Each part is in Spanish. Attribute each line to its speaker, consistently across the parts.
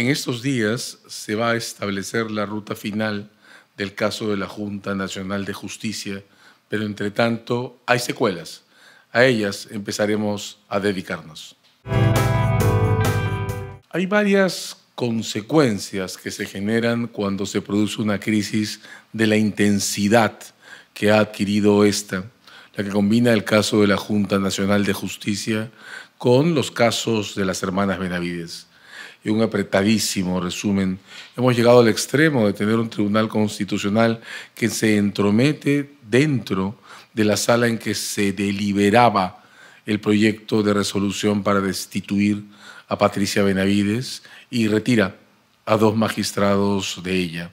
Speaker 1: En estos días se va a establecer la ruta final del caso de la Junta Nacional de Justicia, pero entre tanto hay secuelas. A ellas empezaremos a dedicarnos. Hay varias consecuencias que se generan cuando se produce una crisis de la intensidad que ha adquirido esta, la que combina el caso de la Junta Nacional de Justicia con los casos de las hermanas Benavides y un apretadísimo resumen. Hemos llegado al extremo de tener un tribunal constitucional que se entromete dentro de la sala en que se deliberaba el proyecto de resolución para destituir a Patricia Benavides y retira a dos magistrados de ella.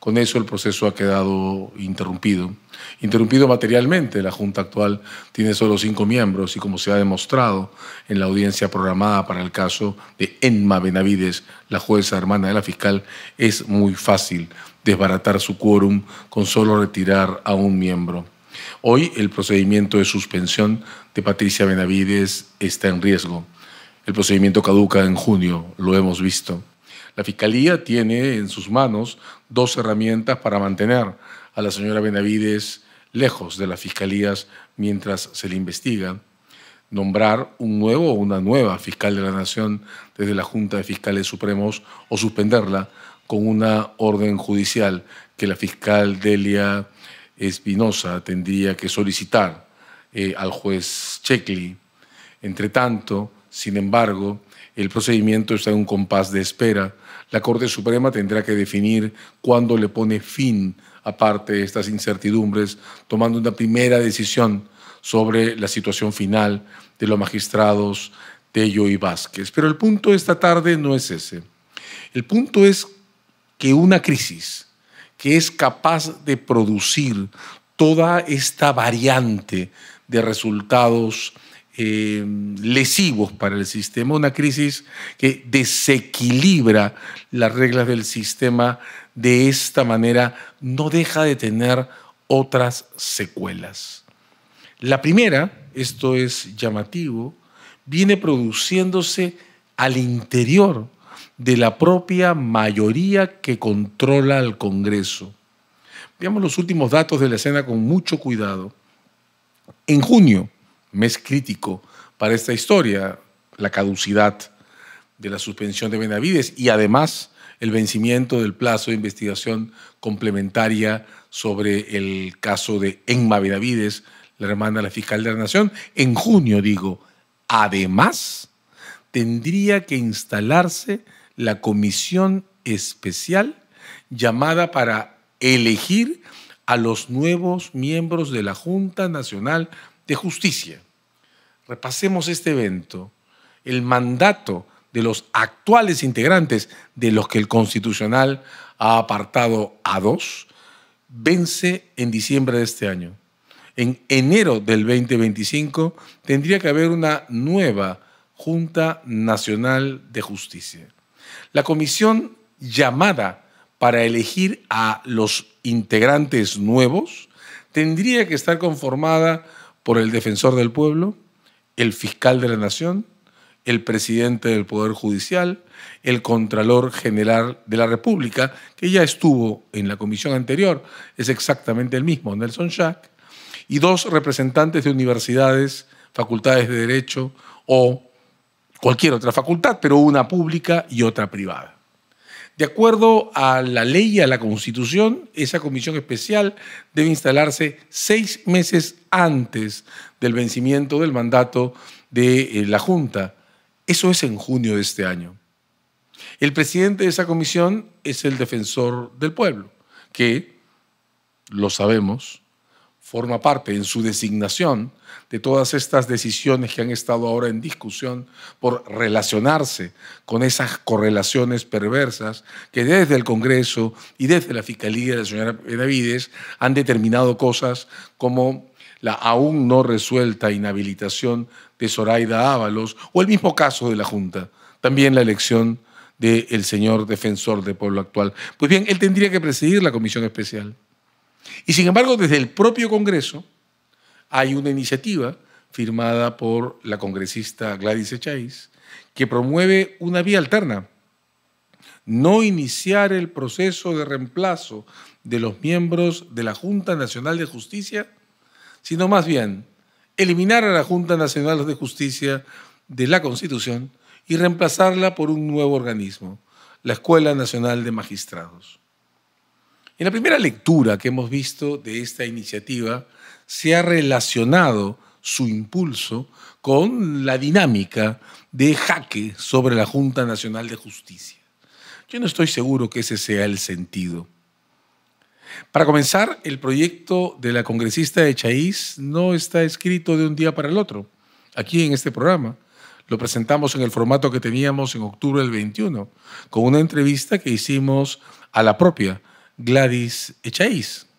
Speaker 1: Con eso el proceso ha quedado interrumpido. Interrumpido materialmente, la Junta actual tiene solo cinco miembros y como se ha demostrado en la audiencia programada para el caso de Enma Benavides, la jueza hermana de la fiscal, es muy fácil desbaratar su quórum con solo retirar a un miembro. Hoy el procedimiento de suspensión de Patricia Benavides está en riesgo. El procedimiento caduca en junio, lo hemos visto. La Fiscalía tiene en sus manos dos herramientas para mantener a la señora Benavides lejos de las fiscalías mientras se le investiga, nombrar un nuevo o una nueva fiscal de la Nación desde la Junta de Fiscales Supremos o suspenderla con una orden judicial que la fiscal Delia Espinosa tendría que solicitar eh, al juez Checkley. Entre tanto, sin embargo, el procedimiento está en un compás de espera. La Corte Suprema tendrá que definir cuándo le pone fin aparte de estas incertidumbres, tomando una primera decisión sobre la situación final de los magistrados Tello y Vázquez. Pero el punto de esta tarde no es ese. El punto es que una crisis que es capaz de producir toda esta variante de resultados eh, lesivos para el sistema, una crisis que desequilibra las reglas del sistema de esta manera, no deja de tener otras secuelas. La primera, esto es llamativo, viene produciéndose al interior de la propia mayoría que controla al Congreso. Veamos los últimos datos de la escena con mucho cuidado. En junio, mes crítico para esta historia, la caducidad de la suspensión de Benavides y además el vencimiento del plazo de investigación complementaria sobre el caso de Enma Benavides, la hermana de la fiscal de la Nación, en junio, digo. Además, tendría que instalarse la comisión especial llamada para elegir a los nuevos miembros de la Junta Nacional de justicia. Repasemos este evento, el mandato de los actuales integrantes de los que el constitucional ha apartado a dos, vence en diciembre de este año. En enero del 2025 tendría que haber una nueva Junta Nacional de Justicia. La comisión llamada para elegir a los integrantes nuevos tendría que estar conformada por el defensor del pueblo, el fiscal de la nación, el presidente del Poder Judicial, el Contralor General de la República, que ya estuvo en la comisión anterior, es exactamente el mismo, Nelson Schack, y dos representantes de universidades, facultades de Derecho o cualquier otra facultad, pero una pública y otra privada. De acuerdo a la ley y a la constitución, esa comisión especial debe instalarse seis meses antes del vencimiento del mandato de eh, la Junta. Eso es en junio de este año. El presidente de esa comisión es el defensor del pueblo, que, lo sabemos, forma parte en su designación de todas estas decisiones que han estado ahora en discusión por relacionarse con esas correlaciones perversas que desde el Congreso y desde la Fiscalía de la señora Benavides han determinado cosas como la aún no resuelta inhabilitación de Zoraida Ábalos o el mismo caso de la Junta, también la elección del señor defensor de pueblo actual. Pues bien, él tendría que presidir la comisión especial. Y sin embargo, desde el propio Congreso, hay una iniciativa firmada por la congresista Gladys Echáis que promueve una vía alterna. No iniciar el proceso de reemplazo de los miembros de la Junta Nacional de Justicia, sino más bien eliminar a la Junta Nacional de Justicia de la Constitución y reemplazarla por un nuevo organismo, la Escuela Nacional de Magistrados. En la primera lectura que hemos visto de esta iniciativa, se ha relacionado su impulso con la dinámica de jaque sobre la Junta Nacional de Justicia. Yo no estoy seguro que ese sea el sentido. Para comenzar, el proyecto de la congresista de no está escrito de un día para el otro. Aquí en este programa lo presentamos en el formato que teníamos en octubre del 21, con una entrevista que hicimos a la propia Gladys Echaíz.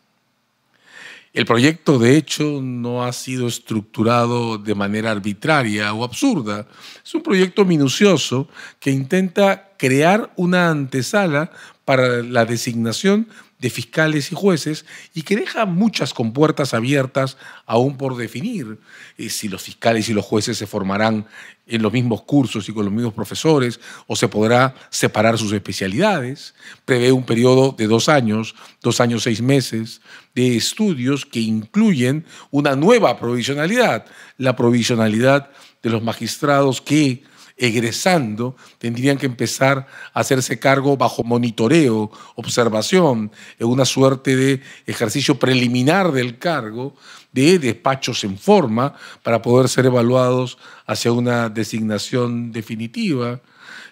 Speaker 1: El proyecto, de hecho, no ha sido estructurado de manera arbitraria o absurda. Es un proyecto minucioso que intenta crear una antesala para la designación de fiscales y jueces y que deja muchas compuertas abiertas aún por definir eh, si los fiscales y los jueces se formarán en los mismos cursos y con los mismos profesores o se podrá separar sus especialidades. Prevé un periodo de dos años, dos años, seis meses de estudios que incluyen una nueva provisionalidad, la provisionalidad de los magistrados que egresando tendrían que empezar a hacerse cargo bajo monitoreo, observación, en una suerte de ejercicio preliminar del cargo, de despachos en forma para poder ser evaluados hacia una designación definitiva.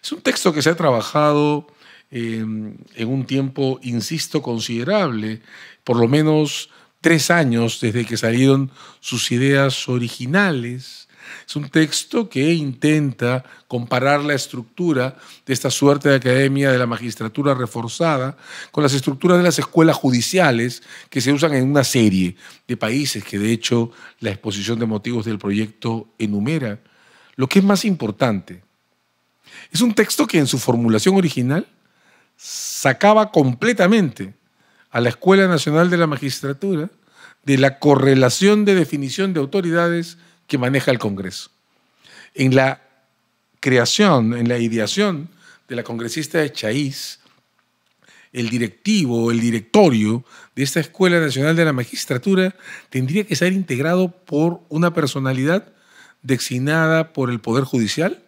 Speaker 1: Es un texto que se ha trabajado em, en un tiempo, insisto, considerable, por lo menos tres años desde que salieron sus ideas originales es un texto que intenta comparar la estructura de esta suerte de academia de la magistratura reforzada con las estructuras de las escuelas judiciales que se usan en una serie de países que de hecho la exposición de motivos del proyecto enumera. Lo que es más importante, es un texto que en su formulación original sacaba completamente a la Escuela Nacional de la Magistratura de la correlación de definición de autoridades que maneja el Congreso. En la creación, en la ideación de la congresista de Chaís, el directivo, el directorio de esta Escuela Nacional de la Magistratura tendría que ser integrado por una personalidad designada por el Poder Judicial,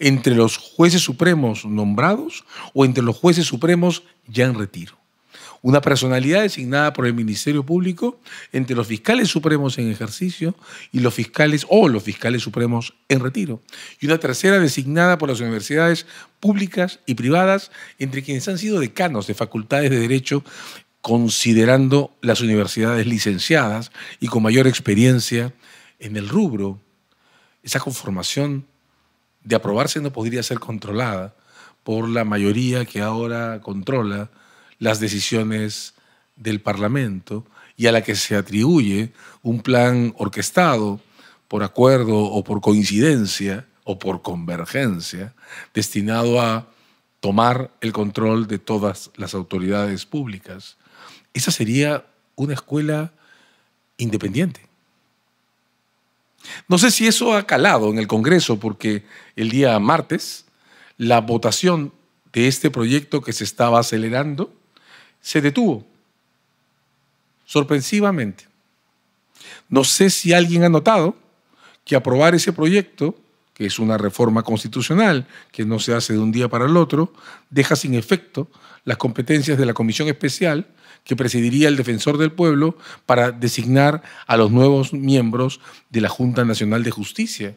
Speaker 1: entre los jueces supremos nombrados o entre los jueces supremos ya en retiro una personalidad designada por el Ministerio Público entre los fiscales supremos en ejercicio y los fiscales o los fiscales supremos en retiro, y una tercera designada por las universidades públicas y privadas entre quienes han sido decanos de facultades de derecho considerando las universidades licenciadas y con mayor experiencia en el rubro. Esa conformación de aprobarse no podría ser controlada por la mayoría que ahora controla las decisiones del Parlamento y a la que se atribuye un plan orquestado por acuerdo o por coincidencia o por convergencia destinado a tomar el control de todas las autoridades públicas. Esa sería una escuela independiente. No sé si eso ha calado en el Congreso porque el día martes la votación de este proyecto que se estaba acelerando se detuvo, sorpresivamente. No sé si alguien ha notado que aprobar ese proyecto, que es una reforma constitucional que no se hace de un día para el otro, deja sin efecto las competencias de la comisión especial que presidiría el defensor del pueblo para designar a los nuevos miembros de la Junta Nacional de Justicia.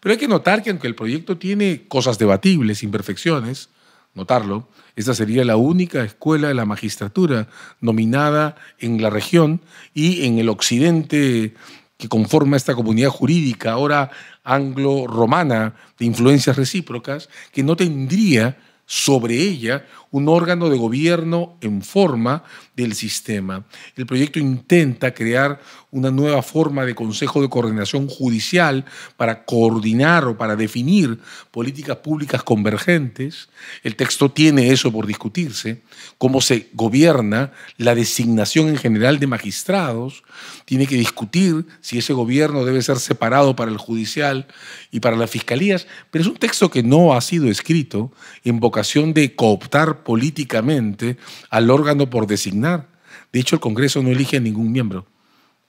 Speaker 1: Pero hay que notar que aunque el proyecto tiene cosas debatibles, imperfecciones, notarlo, esta sería la única escuela de la magistratura nominada en la región y en el occidente que conforma esta comunidad jurídica ahora anglo-romana de influencias recíprocas, que no tendría sobre ella un órgano de gobierno en forma del sistema. El proyecto intenta crear una nueva forma de Consejo de Coordinación Judicial para coordinar o para definir políticas públicas convergentes. El texto tiene eso por discutirse, cómo se gobierna la designación en general de magistrados. Tiene que discutir si ese gobierno debe ser separado para el judicial y para las fiscalías, pero es un texto que no ha sido escrito en vocación de cooptar políticamente al órgano por designar. De hecho, el Congreso no elige a ningún miembro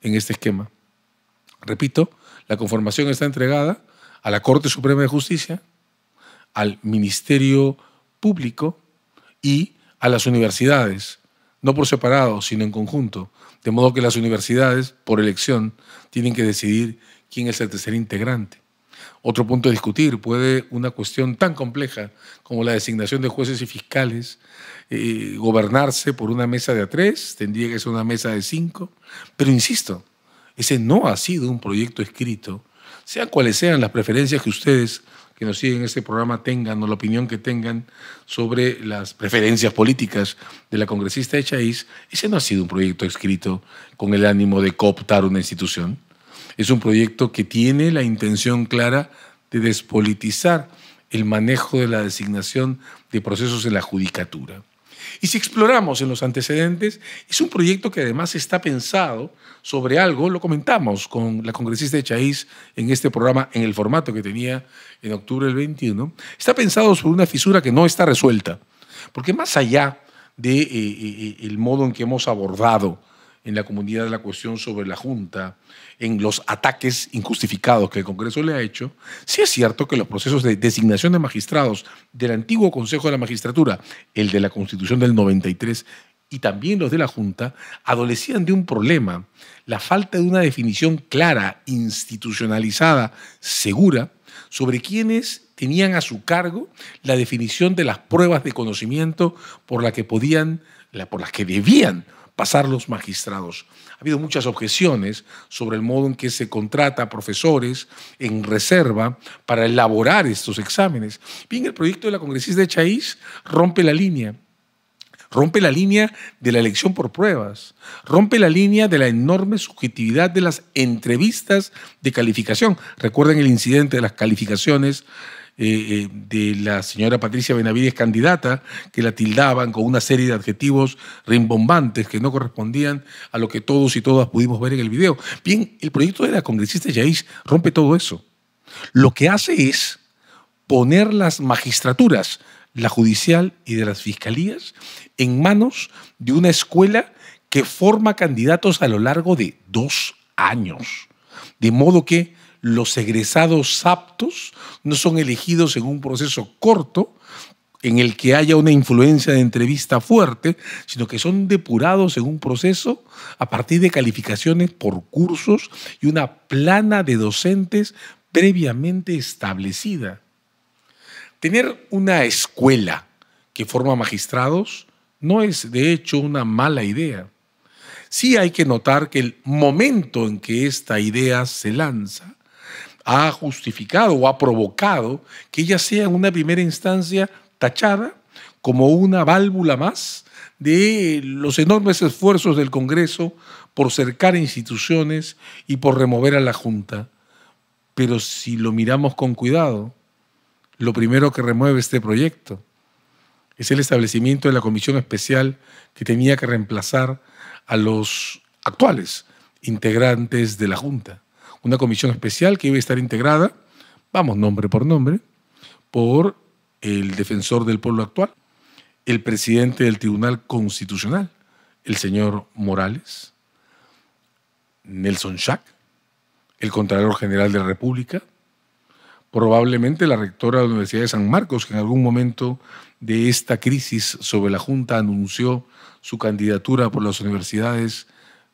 Speaker 1: en este esquema. Repito, la conformación está entregada a la Corte Suprema de Justicia, al Ministerio Público y a las universidades, no por separado, sino en conjunto. De modo que las universidades, por elección, tienen que decidir quién es el tercer integrante otro punto a discutir. Puede una cuestión tan compleja como la designación de jueces y fiscales eh, gobernarse por una mesa de a tres, tendría que ser una mesa de cinco. Pero insisto, ese no ha sido un proyecto escrito, sean cuales sean las preferencias que ustedes que nos siguen este programa tengan o la opinión que tengan sobre las preferencias políticas de la congresista Echaís, ese no ha sido un proyecto escrito con el ánimo de cooptar una institución es un proyecto que tiene la intención clara de despolitizar el manejo de la designación de procesos en la judicatura. Y si exploramos en los antecedentes, es un proyecto que además está pensado sobre algo, lo comentamos con la congresista de Chaís en este programa, en el formato que tenía en octubre del 21, está pensado sobre una fisura que no está resuelta, porque más allá del eh, eh, eh, modo en que hemos abordado en la comunidad de la cuestión sobre la Junta, en los ataques injustificados que el Congreso le ha hecho, sí es cierto que los procesos de designación de magistrados del antiguo Consejo de la Magistratura, el de la Constitución del 93 y también los de la Junta, adolecían de un problema, la falta de una definición clara, institucionalizada, segura, sobre quienes tenían a su cargo la definición de las pruebas de conocimiento por las que podían, por las que debían pasar los magistrados. Ha habido muchas objeciones sobre el modo en que se contrata a profesores en reserva para elaborar estos exámenes. Bien, el proyecto de la congresista de Chaís rompe la línea. Rompe la línea de la elección por pruebas, rompe la línea de la enorme subjetividad de las entrevistas de calificación. Recuerden el incidente de las calificaciones eh, eh, de la señora Patricia Benavides, candidata, que la tildaban con una serie de adjetivos rimbombantes que no correspondían a lo que todos y todas pudimos ver en el video. Bien, el proyecto de la congresista Yais rompe todo eso. Lo que hace es poner las magistraturas, la judicial y de las fiscalías, en manos de una escuela que forma candidatos a lo largo de dos años. De modo que los egresados aptos no son elegidos en un proceso corto en el que haya una influencia de entrevista fuerte, sino que son depurados en un proceso a partir de calificaciones por cursos y una plana de docentes previamente establecida. Tener una escuela que forma magistrados no es de hecho una mala idea. Sí hay que notar que el momento en que esta idea se lanza ha justificado o ha provocado que ella sea en una primera instancia tachada como una válvula más de los enormes esfuerzos del Congreso por cercar instituciones y por remover a la Junta. Pero si lo miramos con cuidado, lo primero que remueve este proyecto es el establecimiento de la comisión especial que tenía que reemplazar a los actuales integrantes de la Junta una comisión especial que iba a estar integrada, vamos nombre por nombre, por el defensor del pueblo actual, el presidente del Tribunal Constitucional, el señor Morales, Nelson Schack, el Contralor General de la República, probablemente la rectora de la Universidad de San Marcos, que en algún momento de esta crisis sobre la Junta anunció su candidatura por las universidades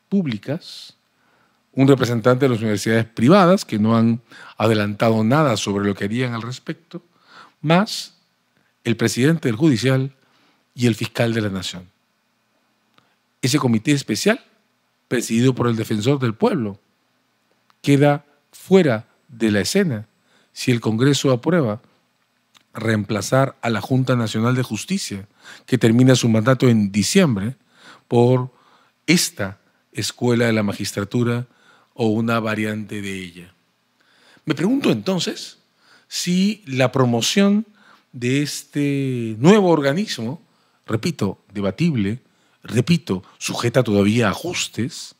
Speaker 1: públicas, un representante de las universidades privadas que no han adelantado nada sobre lo que harían al respecto, más el presidente del judicial y el fiscal de la nación. Ese comité especial, presidido por el defensor del pueblo, queda fuera de la escena si el Congreso aprueba reemplazar a la Junta Nacional de Justicia, que termina su mandato en diciembre, por esta escuela de la magistratura o una variante de ella. Me pregunto entonces si la promoción de este nuevo organismo, repito, debatible, repito, sujeta todavía a ajustes,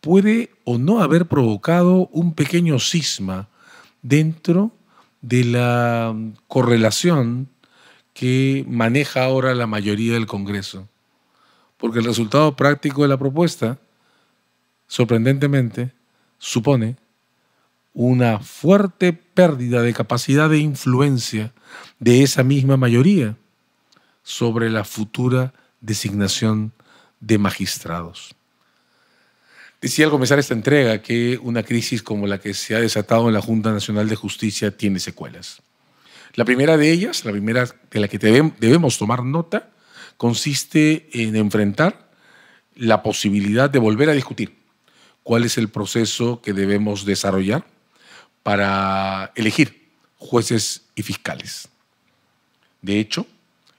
Speaker 1: puede o no haber provocado un pequeño cisma dentro de la correlación que maneja ahora la mayoría del Congreso. Porque el resultado práctico de la propuesta sorprendentemente, supone una fuerte pérdida de capacidad de influencia de esa misma mayoría sobre la futura designación de magistrados. Decía al comenzar esta entrega que una crisis como la que se ha desatado en la Junta Nacional de Justicia tiene secuelas. La primera de ellas, la primera de la que debemos tomar nota, consiste en enfrentar la posibilidad de volver a discutir cuál es el proceso que debemos desarrollar para elegir jueces y fiscales. De hecho,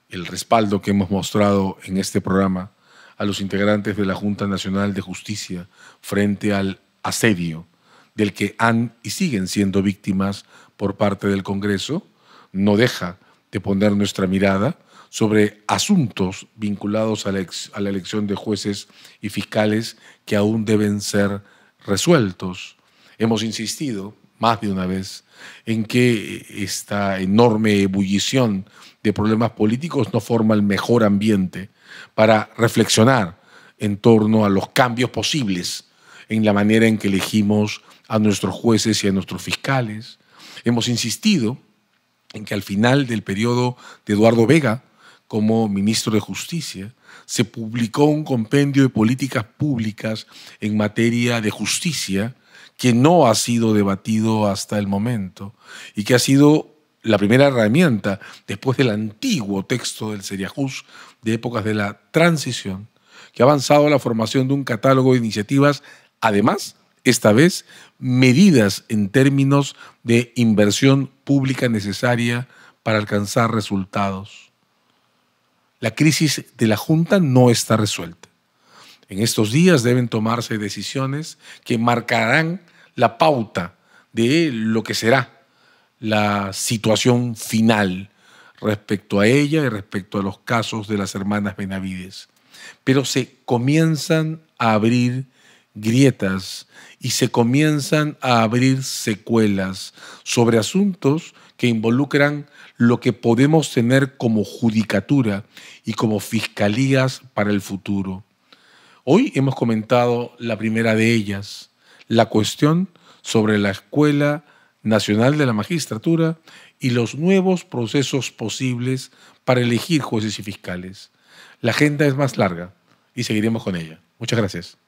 Speaker 1: el respaldo que hemos mostrado en este programa a los integrantes de la Junta Nacional de Justicia frente al asedio del que han y siguen siendo víctimas por parte del Congreso, no deja de poner nuestra mirada sobre asuntos vinculados a la, elección de jueces y fiscales que aún deben ser resueltos. Hemos insistido más de una vez en que esta enorme ebullición de problemas políticos no forma el mejor ambiente para reflexionar en torno a los cambios posibles en la manera en que elegimos a nuestros jueces y a nuestros fiscales. Hemos insistido en que al final del periodo de Eduardo Vega, como ministro de Justicia, se publicó un compendio de políticas públicas en materia de justicia que no ha sido debatido hasta el momento y que ha sido la primera herramienta después del antiguo texto del Seriajus de épocas de la transición, que ha avanzado a la formación de un catálogo de iniciativas, además, esta vez, medidas en términos de inversión pública necesaria para alcanzar resultados. La crisis de la Junta no está resuelta. En estos días deben tomarse decisiones que marcarán la pauta de lo que será la situación final respecto a ella y respecto a los casos de las hermanas Benavides. Pero se comienzan a abrir grietas y se comienzan a abrir secuelas sobre asuntos que involucran lo que podemos tener como judicatura y como fiscalías para el futuro. Hoy hemos comentado la primera de ellas, la cuestión sobre la Escuela Nacional de la Magistratura y los nuevos procesos posibles para elegir jueces y fiscales. La agenda es más larga y seguiremos con ella. Muchas gracias.